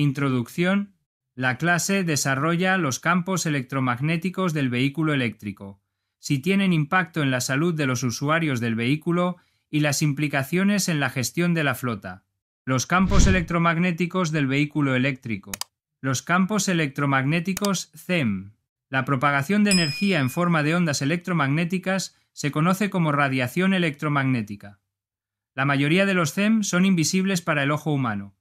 Introducción. La clase desarrolla los campos electromagnéticos del vehículo eléctrico, si tienen impacto en la salud de los usuarios del vehículo y las implicaciones en la gestión de la flota. Los campos electromagnéticos del vehículo eléctrico. Los campos electromagnéticos CEM. La propagación de energía en forma de ondas electromagnéticas se conoce como radiación electromagnética. La mayoría de los CEM son invisibles para el ojo humano,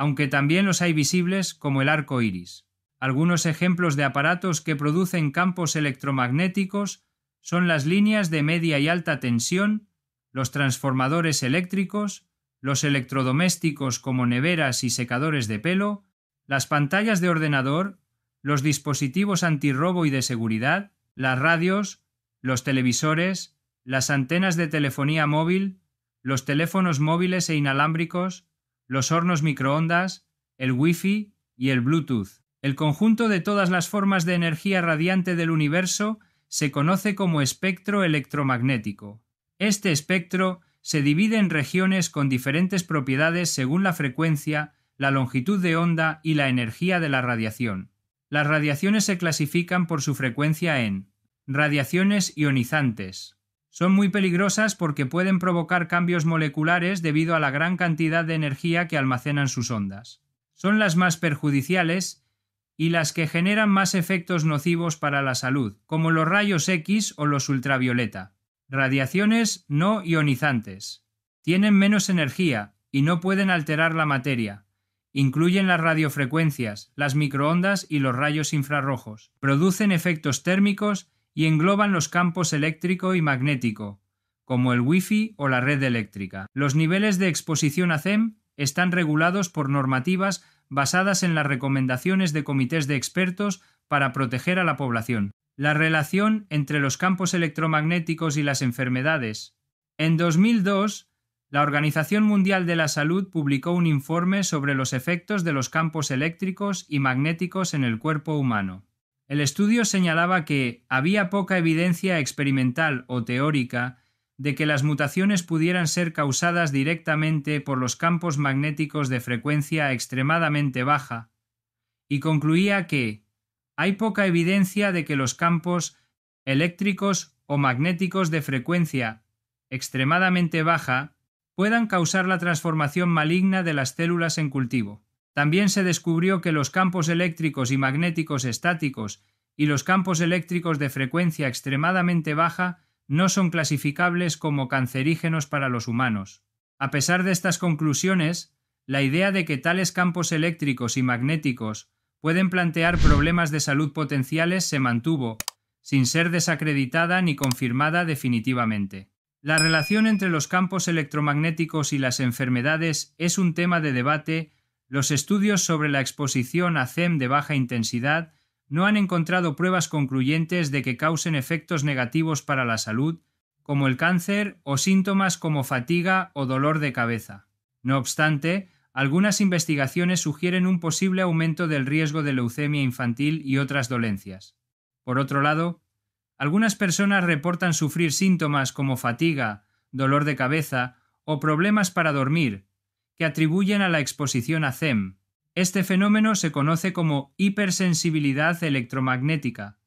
aunque también los hay visibles como el arco iris. Algunos ejemplos de aparatos que producen campos electromagnéticos son las líneas de media y alta tensión, los transformadores eléctricos, los electrodomésticos como neveras y secadores de pelo, las pantallas de ordenador, los dispositivos antirrobo y de seguridad, las radios, los televisores, las antenas de telefonía móvil, los teléfonos móviles e inalámbricos, los hornos microondas, el Wi-Fi y el Bluetooth. El conjunto de todas las formas de energía radiante del universo se conoce como espectro electromagnético. Este espectro se divide en regiones con diferentes propiedades según la frecuencia, la longitud de onda y la energía de la radiación. Las radiaciones se clasifican por su frecuencia en radiaciones ionizantes, son muy peligrosas porque pueden provocar cambios moleculares debido a la gran cantidad de energía que almacenan sus ondas. Son las más perjudiciales y las que generan más efectos nocivos para la salud, como los rayos X o los ultravioleta. Radiaciones no ionizantes. Tienen menos energía y no pueden alterar la materia. Incluyen las radiofrecuencias, las microondas y los rayos infrarrojos. Producen efectos térmicos y engloban los campos eléctrico y magnético, como el Wi-Fi o la red eléctrica. Los niveles de exposición a CEM están regulados por normativas basadas en las recomendaciones de comités de expertos para proteger a la población. La relación entre los campos electromagnéticos y las enfermedades. En 2002, la Organización Mundial de la Salud publicó un informe sobre los efectos de los campos eléctricos y magnéticos en el cuerpo humano. El estudio señalaba que había poca evidencia experimental o teórica de que las mutaciones pudieran ser causadas directamente por los campos magnéticos de frecuencia extremadamente baja, y concluía que hay poca evidencia de que los campos eléctricos o magnéticos de frecuencia extremadamente baja puedan causar la transformación maligna de las células en cultivo. También se descubrió que los campos eléctricos y magnéticos estáticos y los campos eléctricos de frecuencia extremadamente baja no son clasificables como cancerígenos para los humanos. A pesar de estas conclusiones, la idea de que tales campos eléctricos y magnéticos pueden plantear problemas de salud potenciales se mantuvo, sin ser desacreditada ni confirmada definitivamente. La relación entre los campos electromagnéticos y las enfermedades es un tema de debate los estudios sobre la exposición a CEM de baja intensidad no han encontrado pruebas concluyentes de que causen efectos negativos para la salud, como el cáncer o síntomas como fatiga o dolor de cabeza. No obstante, algunas investigaciones sugieren un posible aumento del riesgo de leucemia infantil y otras dolencias. Por otro lado, algunas personas reportan sufrir síntomas como fatiga, dolor de cabeza o problemas para dormir, que atribuyen a la exposición a CEM. Este fenómeno se conoce como hipersensibilidad electromagnética,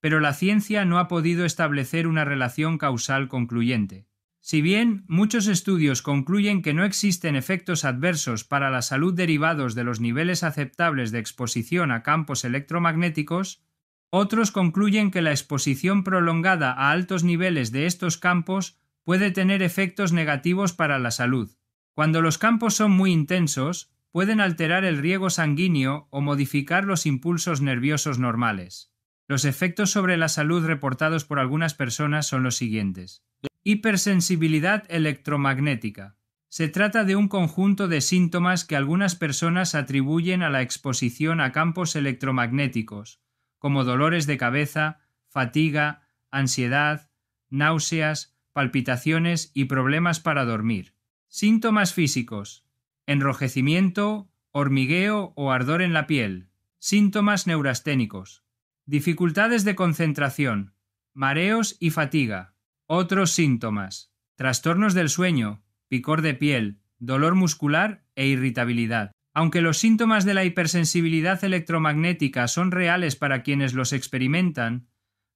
pero la ciencia no ha podido establecer una relación causal concluyente. Si bien muchos estudios concluyen que no existen efectos adversos para la salud derivados de los niveles aceptables de exposición a campos electromagnéticos, otros concluyen que la exposición prolongada a altos niveles de estos campos puede tener efectos negativos para la salud. Cuando los campos son muy intensos, pueden alterar el riego sanguíneo o modificar los impulsos nerviosos normales. Los efectos sobre la salud reportados por algunas personas son los siguientes. Hipersensibilidad electromagnética. Se trata de un conjunto de síntomas que algunas personas atribuyen a la exposición a campos electromagnéticos, como dolores de cabeza, fatiga, ansiedad, náuseas, palpitaciones y problemas para dormir. Síntomas físicos. Enrojecimiento, hormigueo o ardor en la piel. Síntomas neurasténicos. Dificultades de concentración. Mareos y fatiga. Otros síntomas. Trastornos del sueño, picor de piel, dolor muscular e irritabilidad. Aunque los síntomas de la hipersensibilidad electromagnética son reales para quienes los experimentan,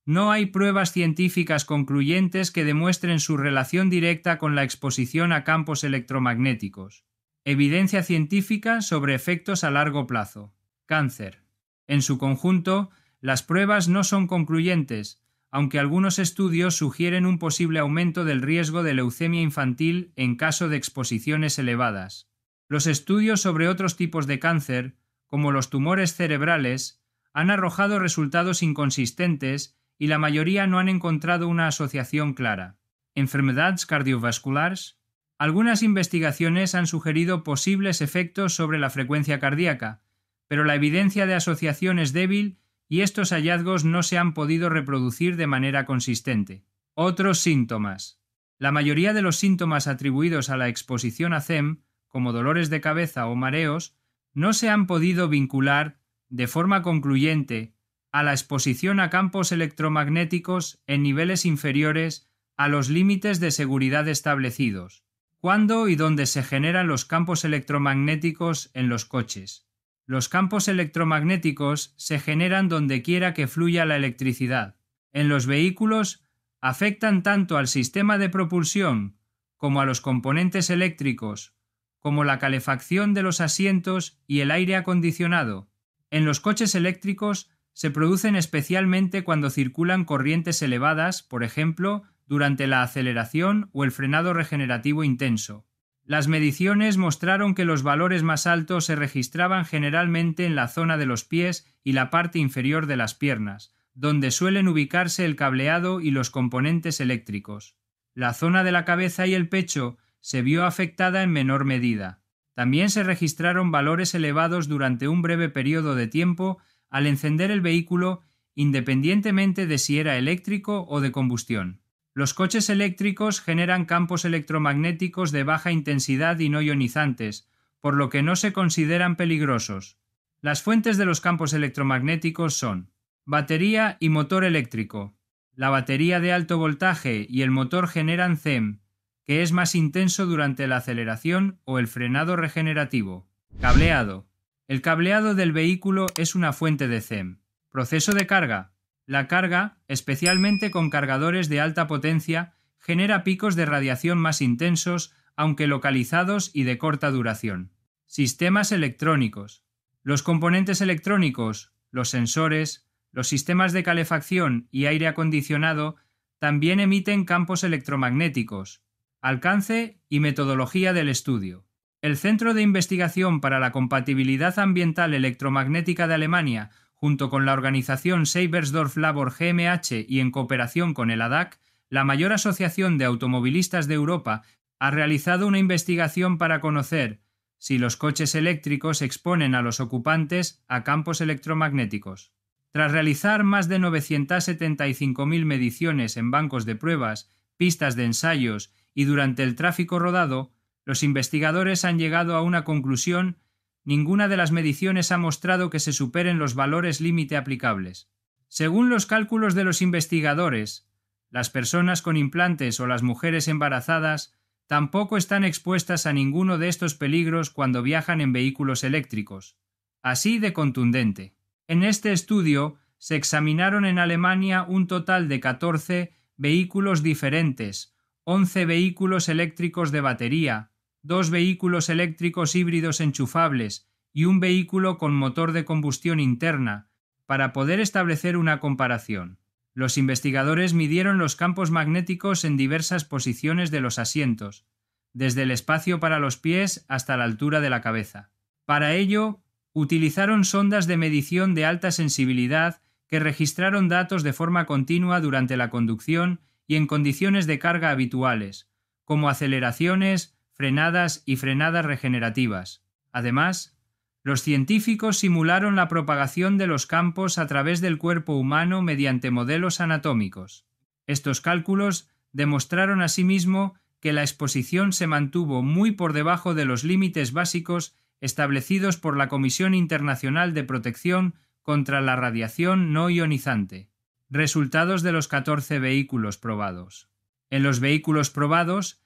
no hay pruebas científicas concluyentes que demuestren su relación directa con la exposición a campos electromagnéticos. Evidencia científica sobre efectos a largo plazo. Cáncer. En su conjunto, las pruebas no son concluyentes, aunque algunos estudios sugieren un posible aumento del riesgo de leucemia infantil en caso de exposiciones elevadas. Los estudios sobre otros tipos de cáncer, como los tumores cerebrales, han arrojado resultados inconsistentes y la mayoría no han encontrado una asociación clara. Enfermedades cardiovasculares. Algunas investigaciones han sugerido posibles efectos sobre la frecuencia cardíaca, pero la evidencia de asociación es débil y estos hallazgos no se han podido reproducir de manera consistente. Otros síntomas. La mayoría de los síntomas atribuidos a la exposición a CEM, como dolores de cabeza o mareos, no se han podido vincular de forma concluyente a la exposición a campos electromagnéticos en niveles inferiores a los límites de seguridad establecidos, cuándo y dónde se generan los campos electromagnéticos en los coches. Los campos electromagnéticos se generan donde quiera que fluya la electricidad. En los vehículos afectan tanto al sistema de propulsión como a los componentes eléctricos, como la calefacción de los asientos y el aire acondicionado. En los coches eléctricos se producen especialmente cuando circulan corrientes elevadas, por ejemplo, durante la aceleración o el frenado regenerativo intenso. Las mediciones mostraron que los valores más altos se registraban generalmente en la zona de los pies y la parte inferior de las piernas, donde suelen ubicarse el cableado y los componentes eléctricos. La zona de la cabeza y el pecho se vio afectada en menor medida. También se registraron valores elevados durante un breve periodo de tiempo al encender el vehículo independientemente de si era eléctrico o de combustión. Los coches eléctricos generan campos electromagnéticos de baja intensidad y no ionizantes, por lo que no se consideran peligrosos. Las fuentes de los campos electromagnéticos son batería y motor eléctrico. La batería de alto voltaje y el motor generan CEM, que es más intenso durante la aceleración o el frenado regenerativo. Cableado. El cableado del vehículo es una fuente de CEM. Proceso de carga. La carga, especialmente con cargadores de alta potencia, genera picos de radiación más intensos, aunque localizados y de corta duración. Sistemas electrónicos. Los componentes electrónicos, los sensores, los sistemas de calefacción y aire acondicionado también emiten campos electromagnéticos. Alcance y metodología del estudio. El Centro de Investigación para la Compatibilidad Ambiental Electromagnética de Alemania, junto con la organización Seibersdorf Labor GmH y en cooperación con el ADAC, la mayor asociación de automovilistas de Europa, ha realizado una investigación para conocer si los coches eléctricos exponen a los ocupantes a campos electromagnéticos. Tras realizar más de 975.000 mediciones en bancos de pruebas, pistas de ensayos y durante el tráfico rodado, los investigadores han llegado a una conclusión, ninguna de las mediciones ha mostrado que se superen los valores límite aplicables. Según los cálculos de los investigadores, las personas con implantes o las mujeres embarazadas tampoco están expuestas a ninguno de estos peligros cuando viajan en vehículos eléctricos. Así de contundente. En este estudio se examinaron en Alemania un total de 14 vehículos diferentes, 11 vehículos eléctricos de batería, dos vehículos eléctricos híbridos enchufables y un vehículo con motor de combustión interna, para poder establecer una comparación. Los investigadores midieron los campos magnéticos en diversas posiciones de los asientos, desde el espacio para los pies hasta la altura de la cabeza. Para ello, utilizaron sondas de medición de alta sensibilidad que registraron datos de forma continua durante la conducción y en condiciones de carga habituales, como aceleraciones, frenadas y frenadas regenerativas. Además, los científicos simularon la propagación de los campos a través del cuerpo humano mediante modelos anatómicos. Estos cálculos demostraron asimismo que la exposición se mantuvo muy por debajo de los límites básicos establecidos por la Comisión Internacional de Protección contra la Radiación No Ionizante. Resultados de los 14 vehículos probados. En los vehículos probados,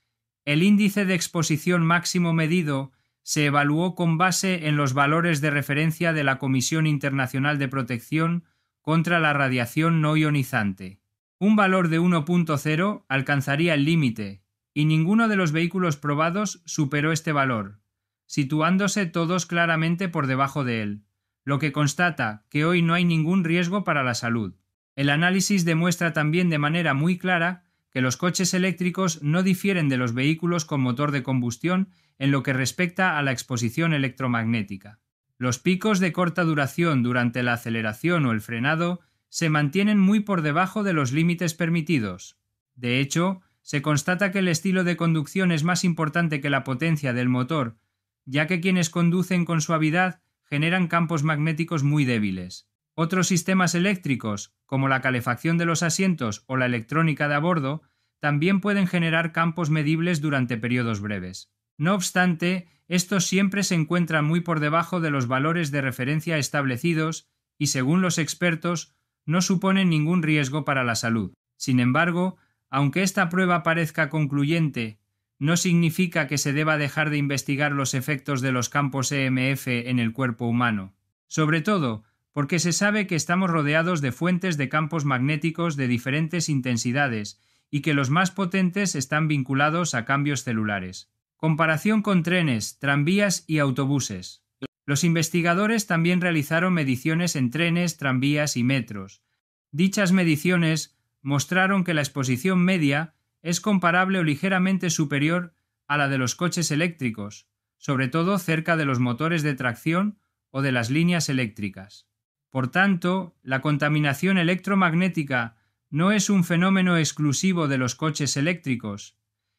el índice de exposición máximo medido se evaluó con base en los valores de referencia de la Comisión Internacional de Protección contra la Radiación No Ionizante. Un valor de 1.0 alcanzaría el límite, y ninguno de los vehículos probados superó este valor, situándose todos claramente por debajo de él, lo que constata que hoy no hay ningún riesgo para la salud. El análisis demuestra también de manera muy clara que los coches eléctricos no difieren de los vehículos con motor de combustión en lo que respecta a la exposición electromagnética. Los picos de corta duración durante la aceleración o el frenado se mantienen muy por debajo de los límites permitidos. De hecho, se constata que el estilo de conducción es más importante que la potencia del motor, ya que quienes conducen con suavidad generan campos magnéticos muy débiles. Otros sistemas eléctricos, como la calefacción de los asientos o la electrónica de a bordo, también pueden generar campos medibles durante periodos breves. No obstante, estos siempre se encuentran muy por debajo de los valores de referencia establecidos y, según los expertos, no suponen ningún riesgo para la salud. Sin embargo, aunque esta prueba parezca concluyente, no significa que se deba dejar de investigar los efectos de los campos EMF en el cuerpo humano. Sobre todo, porque se sabe que estamos rodeados de fuentes de campos magnéticos de diferentes intensidades y que los más potentes están vinculados a cambios celulares. Comparación con trenes, tranvías y autobuses. Los investigadores también realizaron mediciones en trenes, tranvías y metros. Dichas mediciones mostraron que la exposición media es comparable o ligeramente superior a la de los coches eléctricos, sobre todo cerca de los motores de tracción o de las líneas eléctricas. Por tanto, la contaminación electromagnética no es un fenómeno exclusivo de los coches eléctricos,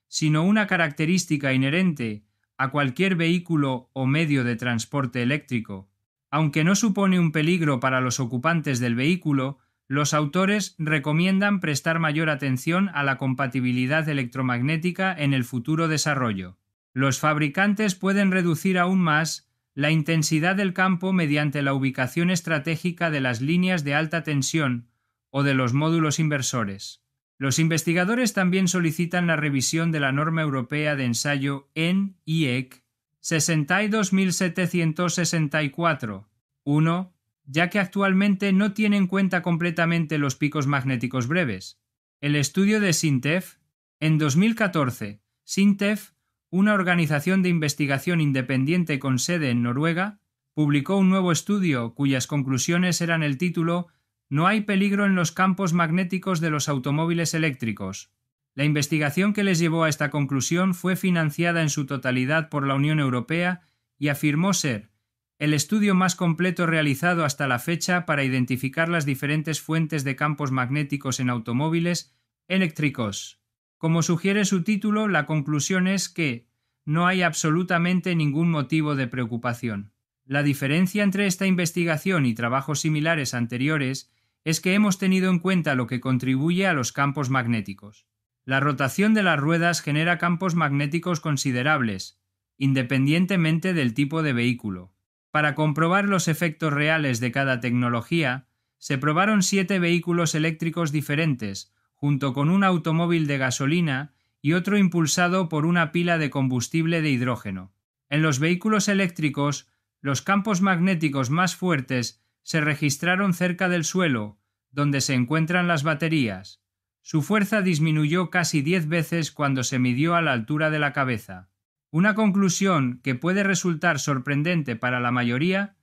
sino una característica inherente a cualquier vehículo o medio de transporte eléctrico. Aunque no supone un peligro para los ocupantes del vehículo, los autores recomiendan prestar mayor atención a la compatibilidad electromagnética en el futuro desarrollo. Los fabricantes pueden reducir aún más la intensidad del campo mediante la ubicación estratégica de las líneas de alta tensión o de los módulos inversores. Los investigadores también solicitan la revisión de la norma europea de ensayo en IEC 62764 1, ya que actualmente no tiene en cuenta completamente los picos magnéticos breves. El estudio de SINTEF en 2014, SINTEF una organización de investigación independiente con sede en Noruega publicó un nuevo estudio cuyas conclusiones eran el título No hay peligro en los campos magnéticos de los automóviles eléctricos. La investigación que les llevó a esta conclusión fue financiada en su totalidad por la Unión Europea y afirmó ser el estudio más completo realizado hasta la fecha para identificar las diferentes fuentes de campos magnéticos en automóviles eléctricos. Como sugiere su título, la conclusión es que no hay absolutamente ningún motivo de preocupación. La diferencia entre esta investigación y trabajos similares anteriores es que hemos tenido en cuenta lo que contribuye a los campos magnéticos. La rotación de las ruedas genera campos magnéticos considerables, independientemente del tipo de vehículo. Para comprobar los efectos reales de cada tecnología, se probaron siete vehículos eléctricos diferentes, junto con un automóvil de gasolina y otro impulsado por una pila de combustible de hidrógeno. En los vehículos eléctricos, los campos magnéticos más fuertes se registraron cerca del suelo, donde se encuentran las baterías. Su fuerza disminuyó casi diez veces cuando se midió a la altura de la cabeza. Una conclusión que puede resultar sorprendente para la mayoría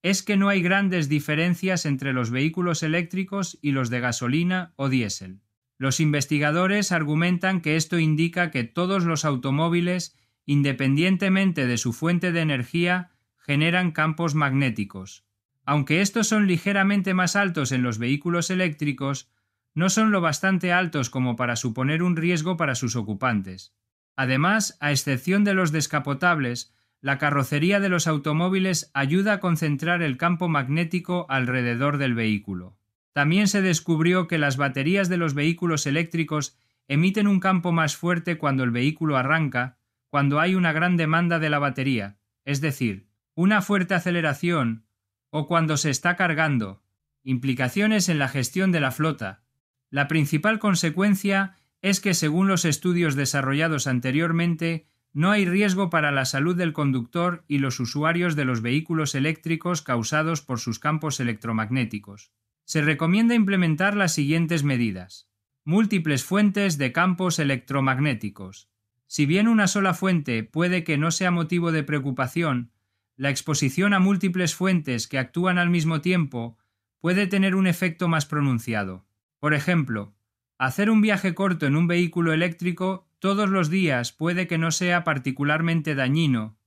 es que no hay grandes diferencias entre los vehículos eléctricos y los de gasolina o diésel. Los investigadores argumentan que esto indica que todos los automóviles, independientemente de su fuente de energía, generan campos magnéticos. Aunque estos son ligeramente más altos en los vehículos eléctricos, no son lo bastante altos como para suponer un riesgo para sus ocupantes. Además, a excepción de los descapotables, la carrocería de los automóviles ayuda a concentrar el campo magnético alrededor del vehículo. También se descubrió que las baterías de los vehículos eléctricos emiten un campo más fuerte cuando el vehículo arranca, cuando hay una gran demanda de la batería, es decir, una fuerte aceleración o cuando se está cargando. Implicaciones en la gestión de la flota. La principal consecuencia es que, según los estudios desarrollados anteriormente, no hay riesgo para la salud del conductor y los usuarios de los vehículos eléctricos causados por sus campos electromagnéticos se recomienda implementar las siguientes medidas. Múltiples fuentes de campos electromagnéticos. Si bien una sola fuente puede que no sea motivo de preocupación, la exposición a múltiples fuentes que actúan al mismo tiempo puede tener un efecto más pronunciado. Por ejemplo, hacer un viaje corto en un vehículo eléctrico todos los días puede que no sea particularmente dañino,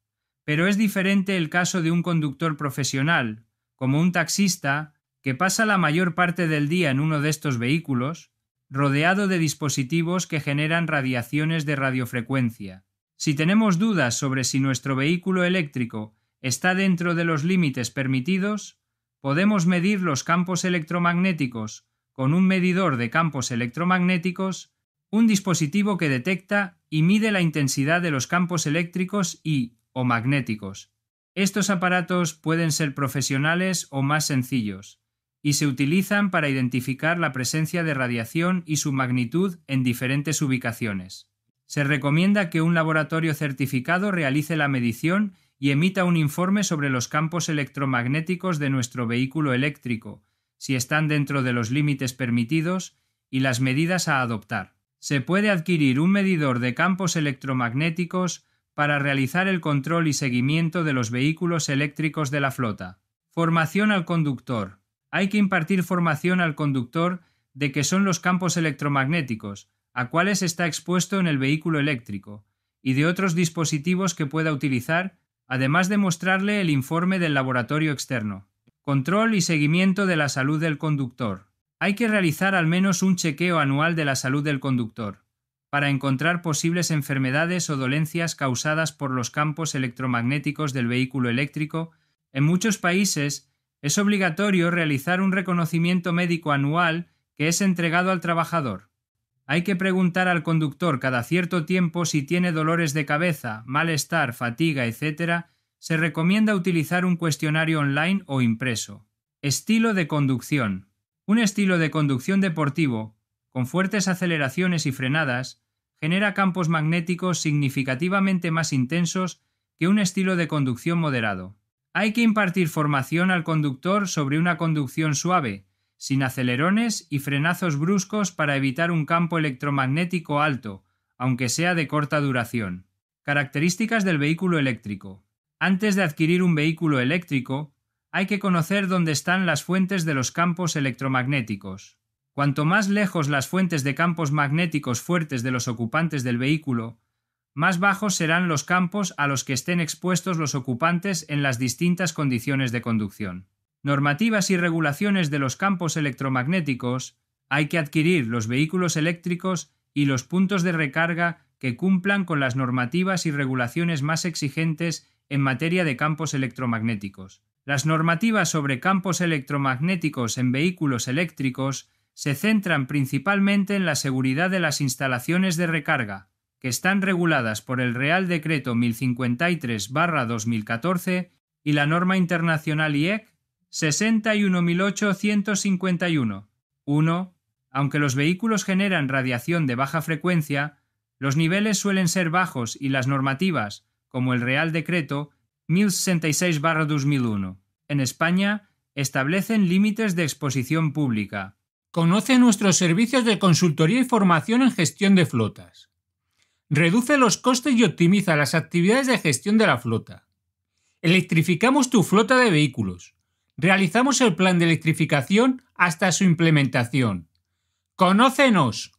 pero es diferente el caso de un conductor profesional, como un taxista que pasa la mayor parte del día en uno de estos vehículos, rodeado de dispositivos que generan radiaciones de radiofrecuencia. Si tenemos dudas sobre si nuestro vehículo eléctrico está dentro de los límites permitidos, podemos medir los campos electromagnéticos con un medidor de campos electromagnéticos, un dispositivo que detecta y mide la intensidad de los campos eléctricos y o magnéticos. Estos aparatos pueden ser profesionales o más sencillos, y se utilizan para identificar la presencia de radiación y su magnitud en diferentes ubicaciones. Se recomienda que un laboratorio certificado realice la medición y emita un informe sobre los campos electromagnéticos de nuestro vehículo eléctrico, si están dentro de los límites permitidos, y las medidas a adoptar. Se puede adquirir un medidor de campos electromagnéticos para realizar el control y seguimiento de los vehículos eléctricos de la flota. Formación al conductor hay que impartir formación al conductor de que son los campos electromagnéticos, a cuales está expuesto en el vehículo eléctrico, y de otros dispositivos que pueda utilizar, además de mostrarle el informe del laboratorio externo. Control y seguimiento de la salud del conductor. Hay que realizar al menos un chequeo anual de la salud del conductor, para encontrar posibles enfermedades o dolencias causadas por los campos electromagnéticos del vehículo eléctrico. En muchos países, es obligatorio realizar un reconocimiento médico anual que es entregado al trabajador. Hay que preguntar al conductor cada cierto tiempo si tiene dolores de cabeza, malestar, fatiga, etc. Se recomienda utilizar un cuestionario online o impreso. Estilo de conducción. Un estilo de conducción deportivo, con fuertes aceleraciones y frenadas, genera campos magnéticos significativamente más intensos que un estilo de conducción moderado. Hay que impartir formación al conductor sobre una conducción suave, sin acelerones y frenazos bruscos para evitar un campo electromagnético alto, aunque sea de corta duración. Características del vehículo eléctrico. Antes de adquirir un vehículo eléctrico, hay que conocer dónde están las fuentes de los campos electromagnéticos. Cuanto más lejos las fuentes de campos magnéticos fuertes de los ocupantes del vehículo, más bajos serán los campos a los que estén expuestos los ocupantes en las distintas condiciones de conducción. Normativas y regulaciones de los campos electromagnéticos hay que adquirir los vehículos eléctricos y los puntos de recarga que cumplan con las normativas y regulaciones más exigentes en materia de campos electromagnéticos. Las normativas sobre campos electromagnéticos en vehículos eléctricos se centran principalmente en la seguridad de las instalaciones de recarga, que están reguladas por el Real Decreto 1053-2014 y la norma internacional IEC 61851. 1. Aunque los vehículos generan radiación de baja frecuencia, los niveles suelen ser bajos y las normativas, como el Real Decreto 1066-2001, en España, establecen límites de exposición pública. Conoce nuestros servicios de consultoría y formación en gestión de flotas. Reduce los costes y optimiza las actividades de gestión de la flota. Electrificamos tu flota de vehículos. Realizamos el plan de electrificación hasta su implementación. ¡Conócenos!